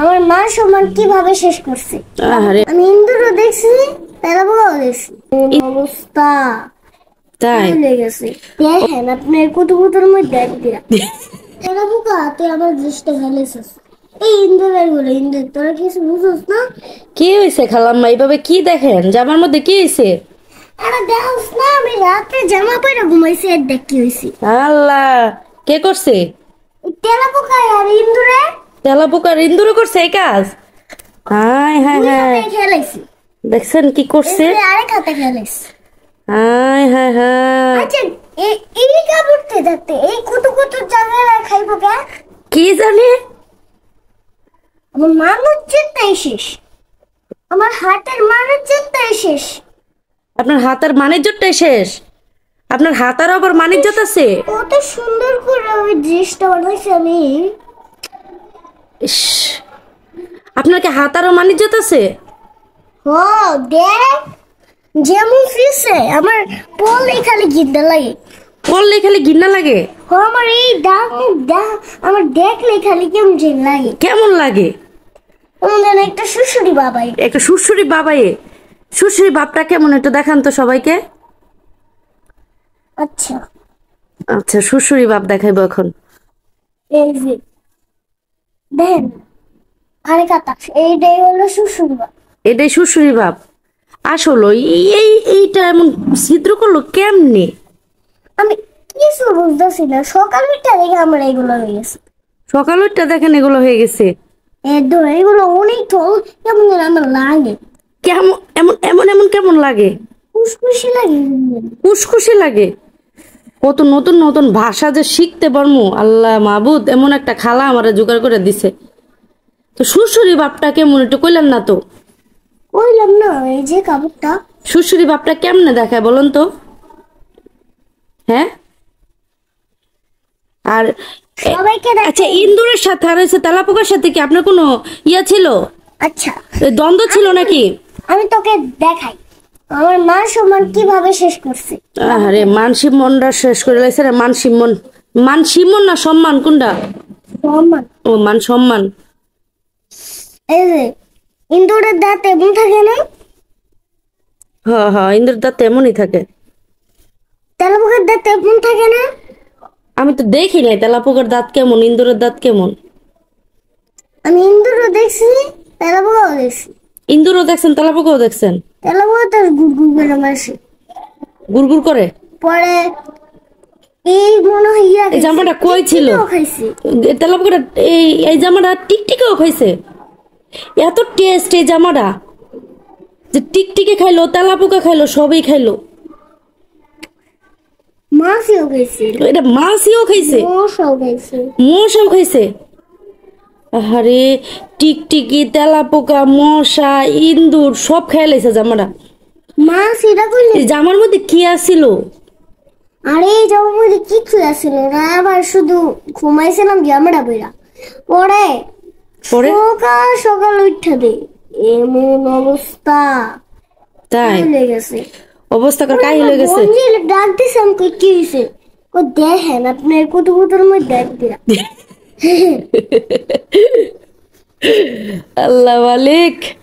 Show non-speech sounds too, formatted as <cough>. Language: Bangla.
আমার মা সমান কিভাবে শেষ করছে আমি ইন্দুরও দেখছি বউ দেখছি অবস্থা তাই হ্যাঁ, <laughs> তুই আমার দৃষ্টি এই ইন্দুরের ইন্দুর তোরা কিছু বুঝোস না কি হয়েছে খালাম্মা এইভাবে কি দেখেন জামার মধ্যে কি হয়েছে আরে দেখোস না আমি রাতে জামা পরে ঘুমাইছি আর দেখ কি হয়েছে আল্লাহ কে করছে তেলাপোকা আর ইন্দুরে তেলা পোকা ইন্দুরও করছে এই কাজ দেখছেন কি করছে কি আচ্ছা, শেষ আমার হাতের মানের চিন্তাই শেষ আপনার হাতের মানের জোরটাই শেষ আপনার হাতার আবার মানের জাত আছে কত সুন্দর করে ওই দৃষ্টি বানাইছি আমি ইস আপনার কি হাত আরো মানি যেতেছে ও দেখ যেমন ফিসে আমার পড়লেই খালি গিন্না লাগে পড়লেই খালি গিন্না লাগে ও আমার এই দাম দাম আমার দেখলেই খালি কেমন যেন লাগে কেমন লাগে যেন একটা সুশুরি বাবাই একটা সুশুরি বাবাই সুশুরি বাপটা কেমন একটু দেখান তো সবাইকে আচ্ছা আচ্ছা সুশুরি বাপ দেখাইবো এখন এই যে দেন আরে কাতা এইটাই হলো সুশুরি ভাব এটাই সুশুরি ভাব আসলো এই এইটা এমন ছিদ্র করলো কেমনে আমি কিছু বুঝতেছি না সকাল উঠটা দেখে আমার এগুলো হয়ে গেছে সকাল উঠটা দেখেন এগুলো হয়ে গেছে একদম এগুলো অনেক ঠল কেমন আমার লাগে কেমন এমন এমন এমন কেমন লাগে খুশখুশি লাগে খুশখুশি লাগে কত নতুন নতুন ভাষা যে শিখতে পারমু আল্লাহ মাহবুদ এমন একটা খালা আমার জোগাড় করে দিছে তো শ্বশুরি বাপটা কেমন একটু কইলাম না তো কইলাম না এই যে কাপড়টা শ্বশুরি বাপটা কেমনে দেখায় বলুন তো হ্যাঁ আর সবাইকে আচ্ছা ইন্দুরের সাথে আর হচ্ছে তালাপোকার সাথে কি আপনার কোনো ইয়া ছিল আচ্ছা দ্বন্দ্ব ছিল নাকি আমি তোকে দেখাই আমার মা সম্মান কিভাবে শেষ করছে আরে শেষ করে লাইছে রে মানসিক মন না সম্মান কোনটা সম্মান ও মান সম্মান এই যে ইন্দুরের দাঁত এমন থাকে না হ্যাঁ হ্যাঁ ইন্দুরের দাঁত এমনই থাকে তেলাপোকার দাঁত এমন থাকে না আমি তো দেখি নাই তেলাপোকার দাঁত কেমন ইন্দুরের দাঁত কেমন আমি ইন্দুরও দেখছি তেলাপোকাও দেখছি ইন্দুরও দেখছেন তেলাপোকাও দেখছেন তাহলে ও গুড়গুড় করে মাসে গুড়গুড় করে পরে এই মনে হয় এই জামাটা কই ছিল তেলাপ করে এই এই জামাটা টিকটিকেও খাইছে এত টেস্ট এই জামাটা যে টিকটিকে খাইলো তেলাপোকা খাইলো সবই খাইলো মাছিও এটা মাছিও খাইছে মশাও খাইছে মশাও খাইছে আহারে টিকটিকি তেলাপোকা মশা ইন্দুর সব খেয়ে লাইছে জামাটা মা সেটা কইলে জামার মধ্যে কি আছিল আরে জামার মধ্যে কিছু আছিল না আবার শুধু ঘুমাইছিলাম জামাটা বইরা পরে পরে সকাল সকাল উঠতে দে এমন অবস্থা তাই গেছে অবস্থা কর কাহিল হয়ে গেছে ডাক দিছে কই কি হইছে ও দেখেন আপনার কত কতর মধ্যে ডাক দিরা <laughs> الله عليك